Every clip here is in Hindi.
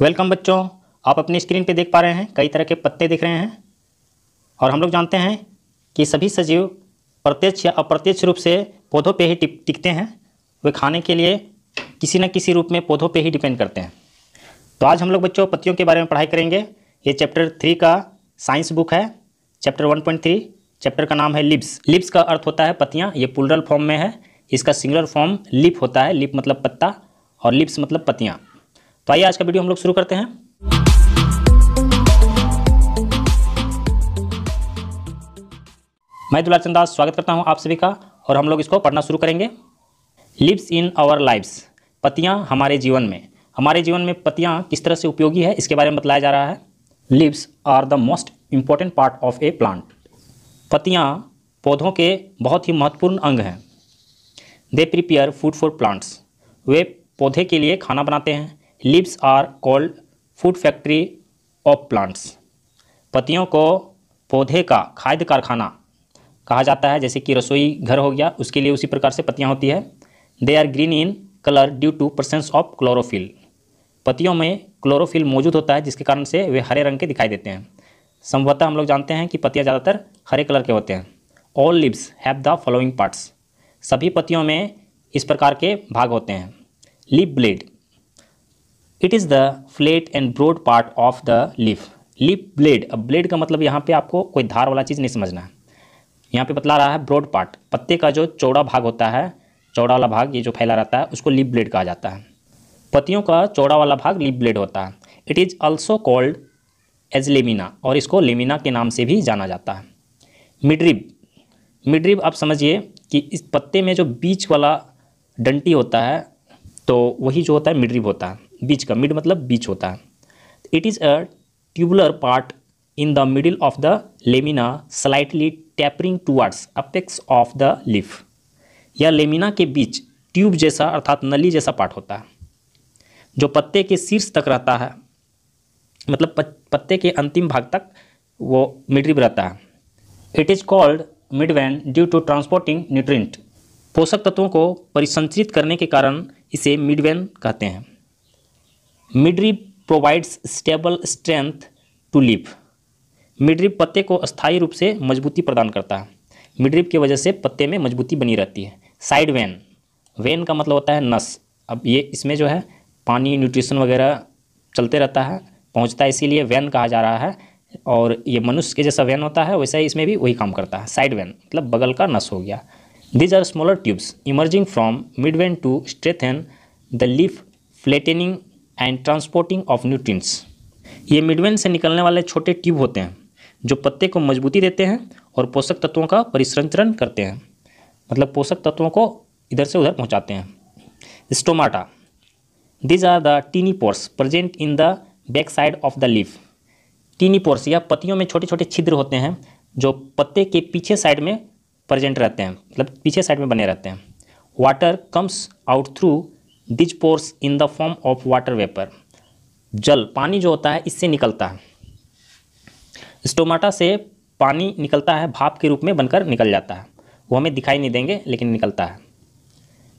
वेलकम बच्चों आप अपनी स्क्रीन पे देख पा रहे हैं कई तरह के पत्ते दिख रहे हैं और हम लोग जानते हैं कि सभी सजीव प्रत्यक्ष या अप्रत्यक्ष रूप से पौधों पे ही टिकते हैं वे खाने के लिए किसी न किसी रूप में पौधों पे ही डिपेंड करते हैं तो आज हम लोग बच्चों पत्तियों के बारे में पढ़ाई करेंगे ये चैप्टर थ्री का साइंस बुक है chapter one point three chapter का नाम है लिप्स लिप्स का अर्थ होता है पत्तियाँ ये पुलरल फॉर्म में है इसका सिंगुलर फॉर्म लिप होता है लिप मतलब पत्ता और लिप्स मतलब पत्तियाँ तो आइए आज का वीडियो हम लोग शुरू करते हैं मैं दुलाचंद दास स्वागत करता हूं आप सभी का और हम लोग इसको पढ़ना शुरू करेंगे लिव्स इन आवर लाइफ्स पतियाँ हमारे जीवन में हमारे जीवन में पतियाँ किस तरह से उपयोगी है इसके बारे में बताया जा रहा है leaves are the most important part of a plant पतियाँ पौधों के बहुत ही महत्वपूर्ण अंग हैं they prepare food for plants वे पौधे के लिए खाना बनाते हैं leaves are called food factory of plants पतियों को पौधे का खाद्य कारखाना कहा जाता है जैसे कि रसोई घर हो गया उसके लिए उसी प्रकार से पतियाँ होती है they are green in colour due to presence of chlorophyll पतियों में क्लोरोफिल मौजूद होता है जिसके कारण से वे हरे रंग के दिखाई देते हैं संभवतः हम लोग जानते हैं कि पतियाँ ज़्यादातर हरे कलर के होते हैं all leaves have the following parts सभी पतियों में इस प्रकार के भाग होते हैं leaf blade it is the flat and broad part of the leaf leaf blade अब ब्लेड का मतलब यहाँ पे आपको कोई धार वाला चीज़ नहीं समझना है यहाँ पे बतला रहा है ब्रॉड पार्ट पत्ते का जो चौड़ा भाग होता है चौड़ा वाला भाग ये जो फैला रहता है उसको लिप ब्लेड कहा जाता है पत्तियों का चौड़ा वाला भाग लिप ब्लेड होता है it is also called as lamina और इसको लेमिना के नाम से भी जाना जाता है मिड्रिप मिड्रिप आप समझिए कि इस पत्ते में जो बीच वाला डंटी होता है तो वही जो होता है मिड्रिप होता है बीच का मिड मतलब बीच होता है it is a tubular part in the middle of the lamina slightly tapering towards apex of the leaf या लेमिना के बीच ट्यूब जैसा अर्थात नली जैसा पार्ट होता है जो पत्ते के शीर्ष तक रहता है मतलब पत्ते के अंतिम भाग तक वो मिड्रिप रहता है it is called midvein due to transporting nutrient पोषक तत्वों को परिसंचरित करने के कारण इसे मिडवैन कहते हैं midrib provides stable strength to leaf midrib पत्ते को स्थायी रूप से मजबूती प्रदान करता है मिडरिप की वजह से पत्ते में मजबूती बनी रहती है साइड वेन वेन का मतलब होता है नस अब ये इसमें जो है पानी न्यूट्रिशन वगैरह चलते रहता है पहुंचता है इसीलिए वेन कहा जा रहा है और ये मनुष्य के जैसा वेन होता है वैसा ही इसमें भी वही काम करता है साइड वेन मतलब बगल का नस हो गया these are smaller tubes emerging from mid vein to strengthen the leaf flattening and transporting of nutrients ये मिडवेन से निकलने वाले छोटे ट्यूब होते हैं जो पत्ते को मजबूती देते हैं और पोषक तत्वों का परिसंचरण करते हैं मतलब पोषक तत्वों को इधर से उधर पहुंचाते हैं stomata these are the tiny pores present in the back side of the leaf tiny pores या पत्तियों में छोटे छोटे छिद्र होते हैं जो पत्ते के पीछे साइड में प्रजेंट रहते हैं मतलब पीछे साइड में बने रहते हैं water comes out through these pores in the form of water vapour जल पानी जो होता है इससे निकलता है स्टोमाटा से पानी निकलता है भाप के रूप में बनकर निकल जाता है वो हमें दिखाई नहीं देंगे लेकिन निकलता है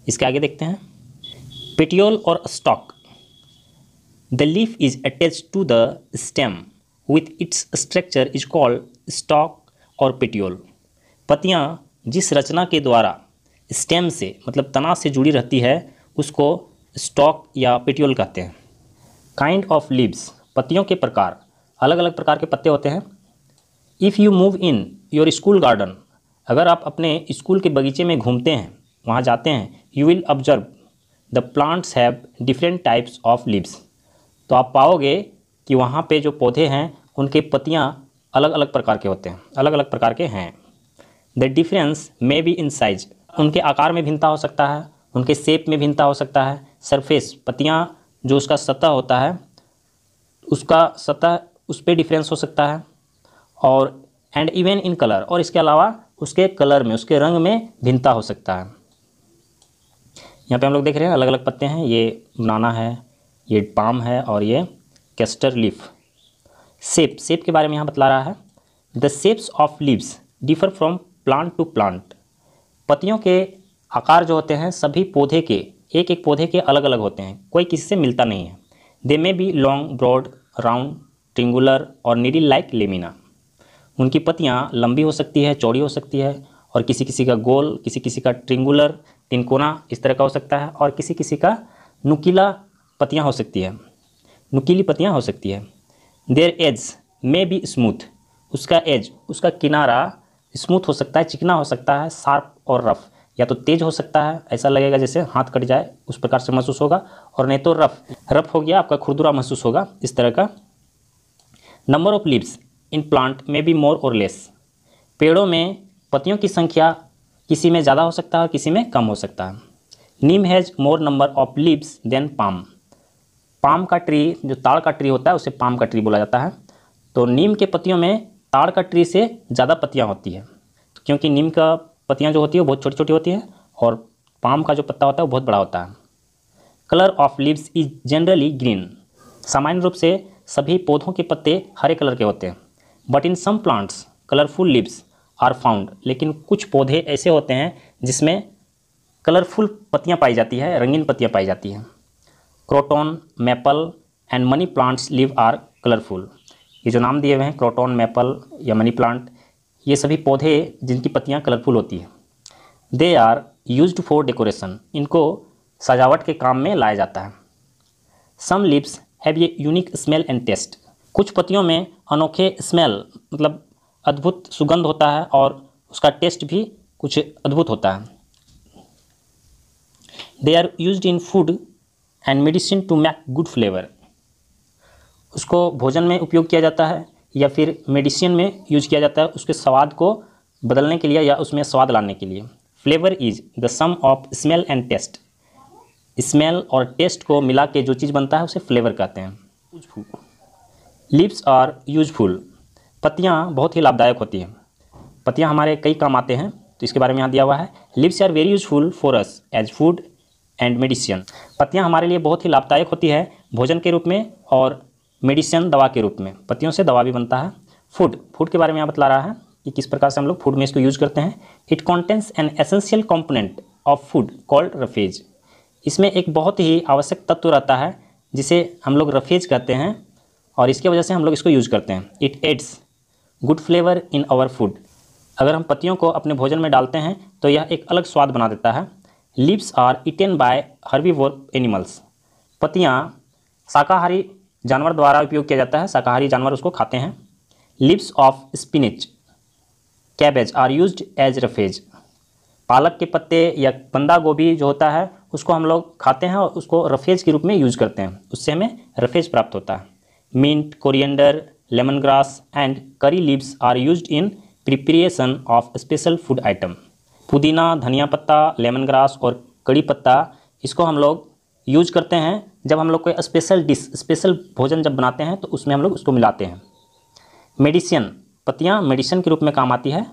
इसके आगे देखते हैं पेटियोल और stalk the leaf is attach to the stem with its structure is called stalk और पेटियोल पतियाँ जिस रचना के द्वारा स्टेम से मतलब तना से जुड़ी रहती है उसको स्टॉक या पिट्योल कहते हैं काइंड ऑफ लीव्स पत्तियों के प्रकार अलग अलग प्रकार के पत्ते होते हैं if you move in your school garden अगर आप अपने स्कूल के बगीचे में घूमते हैं वहाँ जाते हैं you will observe the plants have different types of leaves तो आप पाओगे कि वहाँ पे जो पौधे हैं उनके पत्तियाँ अलग अलग प्रकार के होते हैं अलग अलग प्रकार के हैं the difference may be in size उनके आकार में भिन्नता हो सकता है उनके सेप में भिन्नता हो सकता है सरफेस पत्तियाँ जो उसका सतह होता है उसका सतह उस पर डिफरेंस हो सकता है और एंड इवन इन कलर और इसके अलावा उसके कलर में उसके रंग में भिन्नता हो सकता है यहाँ पे हम लोग देख रहे हैं अलग अलग पत्ते हैं ये बनाना है ये पाम है और ये कैस्टर लीफ सेप सेप के बारे में यहाँ बतला रहा है the shapes of leaves differ from plant to plant पतियों के आकार जो होते हैं सभी पौधे के एक एक पौधे के अलग अलग होते हैं कोई किसी से मिलता नहीं है दे मे भी लॉन्ग ब्रॉड राउंड ट्रिंगुलर और नीडी लाइक लेमिना उनकी पत्तियाँ लंबी हो सकती है चौड़ी हो सकती है और किसी किसी का गोल किसी किसी का ट्रिंगुलर तिनकोना इस तरह का हो सकता है और किसी किसी का नुकीला पत्तियाँ हो सकती है नुकीली पत्तियाँ हो सकती है their edge may be smooth उसका एज उसका किनारा स्मूथ हो सकता है चिकना हो सकता है शार्प और रफ़ या तो तेज हो सकता है ऐसा लगेगा जैसे हाथ कट जाए उस प्रकार से महसूस होगा और नहीं तो रफ रफ हो गया आपका खुरदुरा महसूस होगा इस तरह का number of leaves in plant may be more और लेस पेड़ों में पत्तियों की संख्या किसी में ज़्यादा हो सकता है किसी में कम हो सकता है neem has more number of leaves than palm palm का ट्री जो ताड़ का ट्री होता है उसे पाम का ट्री बोला जाता है तो नीम के पत्तियों में ताड़ का ट्री से ज़्यादा पत्तियाँ होती है क्योंकि नीम का पत्तियाँ जो होती है बहुत छोटी छोटी होती है और पाम का जो पत्ता होता है वो बहुत बड़ा होता है colour of leaves is generally green सामान्य रूप से सभी पौधों के पत्ते हरे कलर के होते हैं but in some plants colourful leaves are found लेकिन कुछ पौधे ऐसे होते हैं जिसमें कलरफुल पत्तियाँ पाई जाती है रंगीन पत्तियाँ पाई जाती हैं croton maple and money plants leaves are colourful ये जो नाम दिए हुए हैं क्रोटोन मेपल या मनी प्लांट ये सभी पौधे जिनकी पत्तियाँ कलरफुल होती हैं they are use for decoration इनको सजावट के काम में लाया जाता है some leaves have a unique smell and taste कुछ पत्तियों में अनोखे स्मेल मतलब अद्भुत सुगंध होता है और उसका टेस्ट भी कुछ अद्भुत होता है they are use in food and medicine to make good flavour उसको भोजन में उपयोग किया जाता है या फिर मेडिसिन में यूज किया जाता है उसके स्वाद को बदलने के लिए या उसमें स्वाद लाने के लिए flavour is the sum of smell and taste smell और टेस्ट को मिला के जो चीज़ बनता है उसे फ्लेवर कहते हैं यूजफुल लिप्स आर यूजफुल पत्तियाँ बहुत ही लाभदायक होती हैं पत्तियाँ हमारे कई काम आते हैं तो इसके बारे में यहाँ दिया हुआ है leaves are very useful for us as food and medicine पत्तियाँ हमारे लिए बहुत ही लाभदायक होती है भोजन के रूप में और मेडिसिन दवा के रूप में पत्तियों से दवा भी बनता है फूड फूड के बारे में यहाँ बता रहा है कि किस प्रकार से हम लोग फूड में इसको यूज करते हैं it contains an essential component of food called roughage इसमें एक बहुत ही आवश्यक तत्व रहता है जिसे हम लोग रफेज कहते हैं और इसके वजह से हम लोग इसको यूज करते हैं it adds good flavour in our food अगर हम पत्तियों को अपने भोजन में डालते हैं तो यह एक अलग स्वाद बना देता है leaves are eaten by herbivore animals पत्तियाँ शाकाहारी जानवर द्वारा उपयोग किया जाता है शाकाहारी जानवर उसको खाते हैं leaves of spinach cabbage are use as roughage पालक के पत्ते या बंदा गोभी जो होता है उसको हम लोग खाते हैं और उसको रफेज के रूप में यूज करते हैं उससे हमें रफेज प्राप्त होता है mint coriander lemon grass and curry leaves are use in preparation of special food item पुदीना धनिया पत्ता लेमन ग्रास और कड़ी पत्ता इसको हम लोग यूज करते हैं जब हम लोग कोई स्पेशल डिश स्पेशल भोजन जब बनाते हैं तो उसमें हम लोग उसको मिलाते हैं मेडिसिन पत्तियाँ मेडिसिन के रूप में काम आती है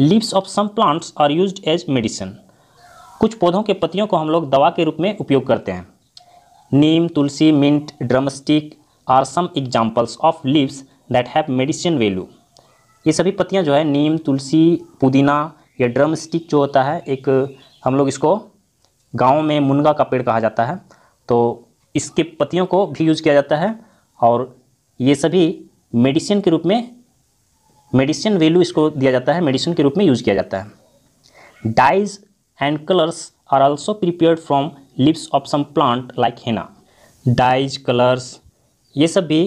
leaves of some plants are use as medicine कुछ पौधों के पत्तियों को हम लोग दवा के रूप में उपयोग करते हैं neem tulsi mint drumstick are some examples of leaves that have medicine value ये सभी पत्तियाँ जो है नीम तुलसी पुदीना या ड्रम स्टिक जो होता है एक हम लोग इसको गाँव में मुनगा का पेड़ कहा जाता है तो इसके पत्तियों को भी यूज़ किया जाता है और ये सभी मेडिसिन के रूप में मेडिसिन वैल्यू इसको दिया जाता है मेडिसिन के रूप में यूज़ किया जाता है dyes and colours are also prepare from leaves of some plant like henna dyes colours ये सब भी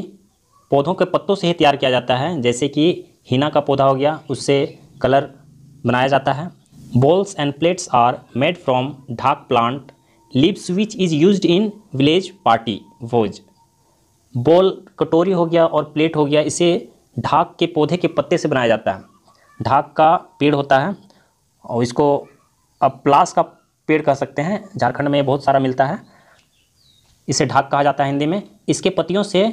पौधों के पत्तों से ही तैयार किया जाता है जैसे कि हिना का पौधा हो गया उससे कलर बनाया जाता है balls and plates are made from dhak plant leaves which is used in village party भोज बॉल कटोरी हो गया और प्लेट हो गया इसे ढाक के पौधे के पत्ते से बनाया जाता है ढाक का पेड़ होता है और इसको अब प्लास का पेड़ कह सकते हैं झारखंड में बहुत सारा मिलता है इसे ढाक कहा जाता है हिंदी में इसके पत्तियों से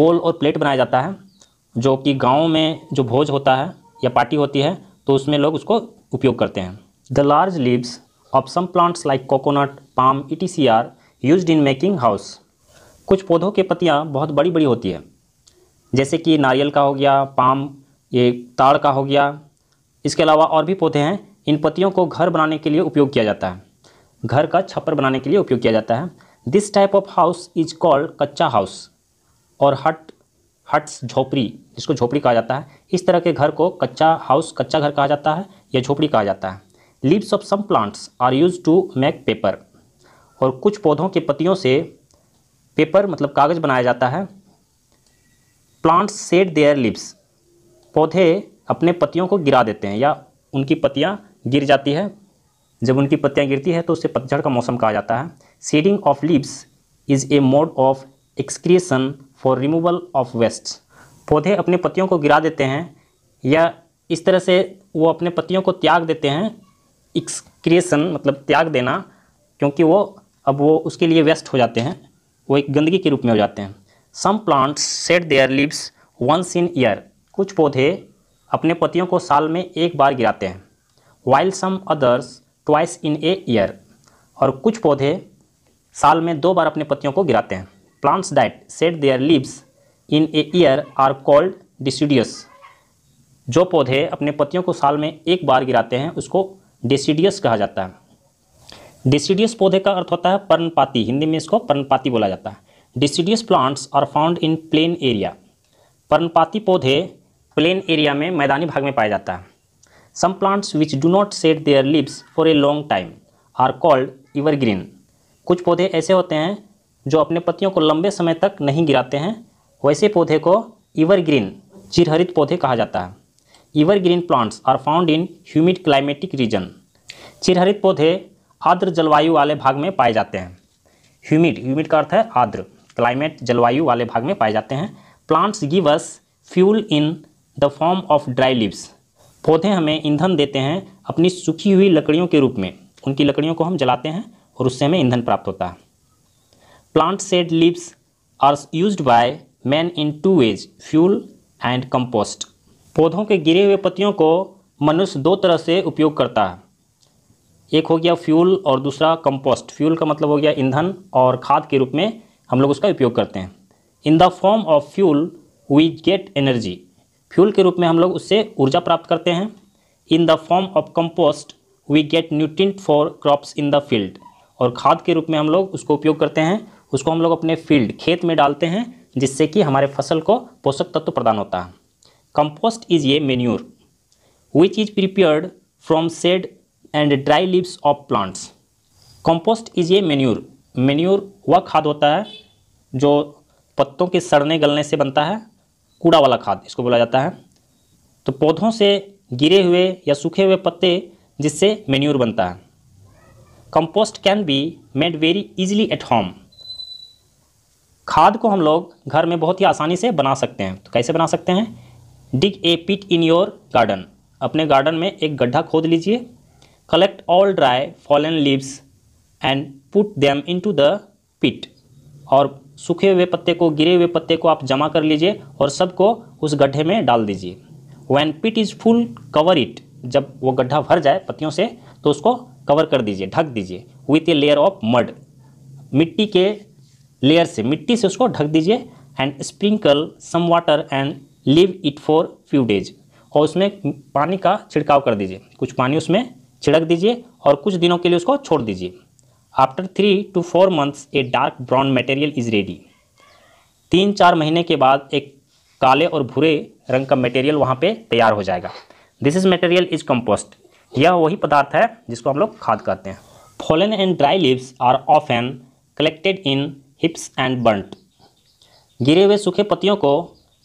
बोल और प्लेट बनाया जाता है जो कि गाँव में जो भोज होता है या पार्टी होती है तो उसमें लोग उसको उपयोग करते हैं the large leaves of some plants like coconut palm etc are use in making house कुछ पौधों के पत्तियाँ बहुत बड़ी बड़ी होती है जैसे कि नारियल का हो गया पाम ये ताड़ का हो गया इसके अलावा और भी पौधे हैं इन पत्तियों को घर बनाने के लिए उपयोग किया जाता है घर का छप्पर बनाने के लिए उपयोग किया जाता है this type of house is called kachcha house और हट हट्स झोपड़ी जिसको झोपड़ी कहा जाता है इस तरह के घर को कच्चा हाउस कच्चा घर कहा जाता है या झोपड़ी कहा जाता है leaves of some plants are use to make paper और कुछ पौधों के पत्तियों से पेपर मतलब कागज़ बनाया जाता है प्लांट्स सेड देयर लिप्स पौधे अपने पत्तियों को गिरा देते हैं या उनकी पतियाँ गिर जाती है जब उनकी पत्तियाँ गिरती है तो उसे पतझड़ का मौसम कहा जाता है shedding of leaves is a mode of excretion for removal of waste पौधे अपने पत्तियों को गिरा देते हैं या इस तरह से वो अपने पत्तियों को त्याग देते हैं एक्सक्रिएशन मतलब त्याग देना क्योंकि वो अब वो उसके लिए व्यस्त हो जाते हैं वो एक गंदगी के रूप में हो जाते हैं some plants shed their leaves once in year कुछ पौधे अपने पतियों को साल में एक बार गिराते हैं while some others twice in a year और कुछ पौधे साल में दो बार अपने पतियों को गिराते हैं plants that shed their leaves in a year are called deciduous जो पौधे अपने पत्तियों को साल में एक बार गिराते हैं उसको डिसीडियस कहा जाता है डिसीडियस पौधे का अर्थ होता है पर्णपाती हिंदी में इसको पर्णपाती बोला जाता है deciduous plants are found in plain area पर्णपाती पौधे प्लेन एरिया में मैदानी भाग में पाया जाता है some plants which do not shed their leaves for a long time are called evergreen कुछ पौधे ऐसे होते हैं जो अपने पत्तियों को लंबे समय तक नहीं गिराते हैं वैसे पौधे को इवरग्रीन चिरहरित पौधे कहा जाता है evergreen plants are found in humid climatic region चिरहरित पौधे आर्द्र जलवायु वाले भाग में पाए जाते हैं ह्यूमिड ह्यूमिड का अर्थ है आर्द्र क्लाइमेट जलवायु वाले भाग में पाए जाते हैं plants give us fuel in the form of dry leaves पौधे हमें ईंधन देते हैं अपनी सूखी हुई लकड़ियों के रूप में उनकी लकड़ियों को हम जलाते हैं और उससे हमें ईंधन प्राप्त होता है plant shed leaves are use by man in two ways fuel and compost पौधों के गिरे हुए पत्तियों को मनुष्य दो तरह से उपयोग करता है एक हो गया फ्यूल और दूसरा कंपोस्ट फ्यूल का मतलब हो गया ईंधन और खाद के रूप में हम लोग उसका उपयोग करते हैं in the form of fuel we get energy fuel के रूप में हम लोग उससे ऊर्जा प्राप्त करते हैं in the form of compost we get nutrient for crops in the field और खाद के रूप में हम लोग उसको उपयोग करते हैं उसको हम लोग अपने फील्ड खेत में डालते हैं जिससे कि हमारे फसल को पोषक तत्व प्रदान होता है compost is a manure which is prepared from shed and dry leaves of plants compost is a manure manure वह खाद होता है जो पत्तों के सड़ने गलने से बनता है कूड़ा वाला खाद इसको बोला जाता है तो पौधों से गिरे हुए या सूखे हुए पत्ते जिससे मेन्यूर बनता है compost can be made very easily at home खाद को हम लोग घर में बहुत ही आसानी से बना सकते हैं तो कैसे बना सकते हैं dig a pit in your garden अपने गार्डन में एक गड्ढा खोद लीजिए collect all dry fallen leaves and put them to the pit और सूखे हुए पत्ते को गिरे हुए पत्ते को आप जमा कर लीजिए और सबको उस गड्ढे में डाल दीजिए when pit is full cover it जब वो गड्ढा भर जाए पत्तियों से तो उसको कवर कर दीजिए ढक दीजिए with a layer of mud मिट्टी के लेयर से मिट्टी से उसको ढक दीजिए and sprinkle some water and leave it for few days और उसमें पानी का छिड़काव कर दीजिए कुछ पानी उसमें छिड़क दीजिए और कुछ दिनों के लिए उसको छोड़ दीजिए after three two four months a dark brown material is ready तीन चार महीने के बाद एक काले और भूरे रंग का मटेरियल वहाँ पे तैयार हो जाएगा this is material is compost यह वही पदार्थ है जिसको हम लोग खाद कहते हैं fallen and dry leaves are often collected in heaps and burnt गिरे हुए सूखे पत्तियों को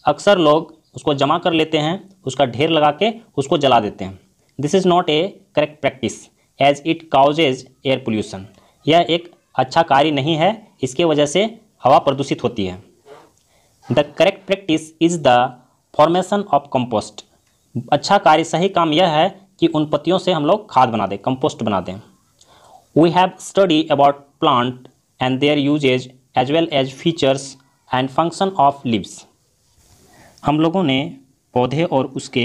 अक्सर लोग उसको जमा कर लेते हैं उसका ढेर लगा के उसको जला देते हैं this is not a correct practice as it causes air pollution यह एक अच्छा कार्य नहीं है इसके वजह से हवा प्रदूषित होती है the correct practice is the formation of compost अच्छा कार्य सही काम यह है कि उन पत्तियों से हम लोग खाद बना दें कंपोस्ट बना दें we have study about plant and their uses as well as features and function of leaves हम लोगों ने पौधे और उसके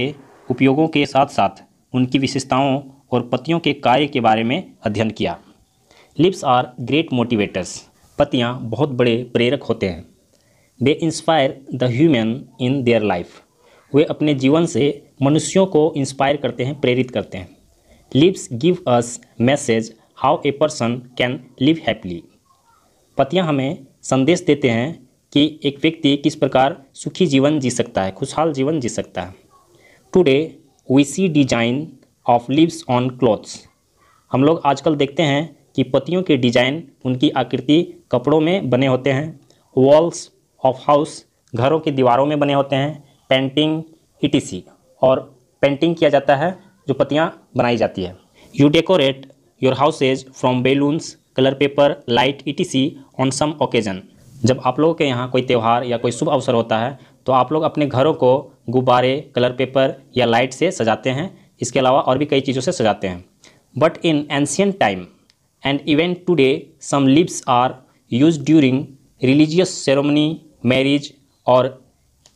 उपयोगों के साथ साथ उनकी विशेषताओं और पत्तियों के कार्य के बारे में अध्ययन किया लिप्स आर ग्रेट मोटिवेटर्स पत्तियाँ बहुत बड़े प्रेरक होते हैं they inspire the human in their life वे अपने जीवन से मनुष्यों को इंस्पायर करते हैं प्रेरित करते हैं leaves give us message how a person can live happily पतियाँ हमें संदेश देते हैं कि एक व्यक्ति किस प्रकार सुखी जीवन जी सकता है खुशहाल जीवन जी सकता है today we see design of leaves on clothes हम लोग आजकल देखते हैं कि पतियों के डिजाइन उनकी आकृति कपड़ों में बने होते हैं वॉल्स ऑफ हाउस घरों की दीवारों में बने होते हैं पेंटिंग ई और पेंटिंग किया जाता है जो पतियाँ बनाई जाती है you decorate your houses from balloons colour paper light etc on some occasion जब आप लोगों के यहाँ कोई त्यौहार या कोई शुभ अवसर होता है तो आप लोग अपने घरों को गुब्बारे कलर पेपर या लाइट से सजाते हैं इसके अलावा और भी कई चीज़ों से सजाते हैं but in ancient time and even today some leaves are use during religious ceremony marriage और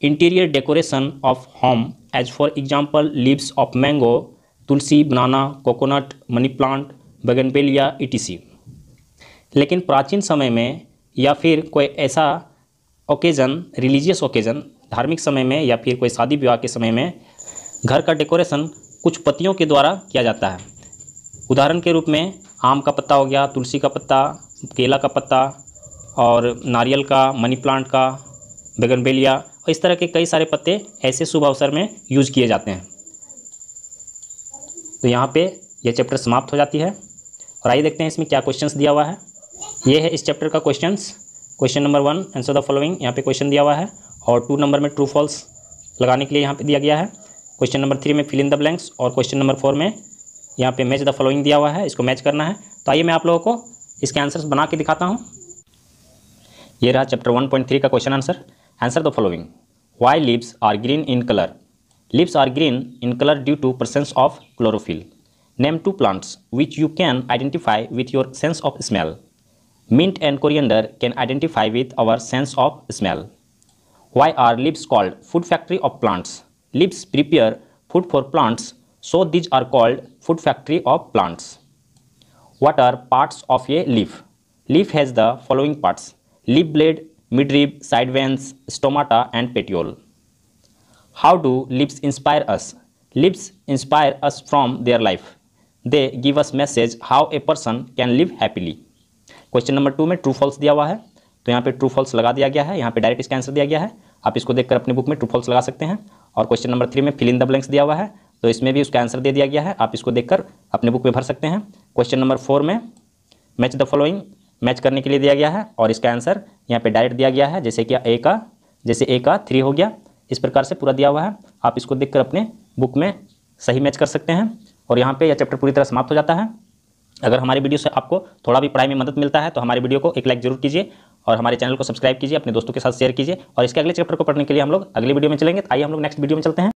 interior decoration of home as for example leaves of mango tulsi banana coconut money plant bougainvillea ई लेकिन प्राचीन समय में या फिर कोई ऐसा ओकेज़न रिलीजियस ओकेज़न धार्मिक समय में या फिर कोई शादी विवाह के समय में घर का डेकोरेशन कुछ पतियों के द्वारा किया जाता है उदाहरण के रूप में आम का पत्ता हो गया तुलसी का पत्ता केला का पत्ता और नारियल का मनी प्लांट का बेगनबेलिया और इस तरह के कई सारे पत्ते ऐसे शुभ अवसर में यूज किए जाते हैं तो यहाँ पे यह चैप्टर समाप्त हो जाती है और आइए देखते हैं इसमें क्या क्वेश्चंस दिया हुआ है ये है इस चैप्टर का question question number one answer the following यहाँ पे क्वेश्चन दिया हुआ है और टू नंबर में ट्रू फॉल्स लगाने के लिए यहाँ पे दिया गया है क्वेश्चन नंबर थ्री में फिल इन द ब्लैंक्स और क्वेश्चन नंबर फोर में यहाँ पे मैच द फॉलोइंग दिया हुआ है इसको मैच करना है तो आइए मैं आप लोगों को इसके आंसर्स बना के दिखाता हूँ ये रहा चैप्टर वन पॉइंट थ्री का question answer answer the following why leaves are green in colour leaves are green in colour due to presence of chlorophyll name two plants which you can identify with your sense of smell Mint and coriander can identify with our sense of smell. Why are leaves called food factory of plants? Leaves prepare food for plants, so these are called food factory of plants. What are parts of a leaf? Leaf has the following parts. Leaf blade, midrib, side veins, stomata and petiole. How do leaves inspire us? Leaves inspire us from their life. They give us message how a person can live happily. Question number two में ट्रू फॉल्स दिया हुआ है तो यहाँ पे ट्रू फॉल्स लगा दिया गया है यहाँ पे डायरेक्ट इसका आंसर दिया गया है आप इसको देखकर अपने बुक में ट्रू फॉल्स लगा सकते हैं और क्वेश्चन नंबर थ्री में फिल इन द ब्लैंक्स दिया हुआ है तो इसमें भी उसका आंसर दे दिया गया है आप इसको देखकर अपने बुक में भर सकते हैं क्वेश्चन नंबर फोर में मैच द फॉलोइंग मैच करने के लिए दिया गया है और इसका आंसर यहाँ पर डायरेक्ट दिया गया है जैसे कि ए का जैसे ए का थ्री हो गया इस प्रकार से पूरा दिया हुआ है आप इसको देख अपने बुक में सही मैच कर सकते हैं और यहाँ पर यह चैप्टर पूरी तरह समाप्त हो जाता है अगर हमारी वीडियो से आपको थोड़ा भी पढ़ाई में मदद मिलता है तो हमारी वीडियो को एक लाइक जरूर कीजिए और हमारे चैनल को सब्सक्राइब कीजिए अपने दोस्तों के साथ शेयर कीजिए और इसके अगले चैप्टर को पढ़ने के लिए हम लोग अगले वीडियो में चलेंगे तो आइए हम लोग नेक्स्ट वीडियो में चलते हैं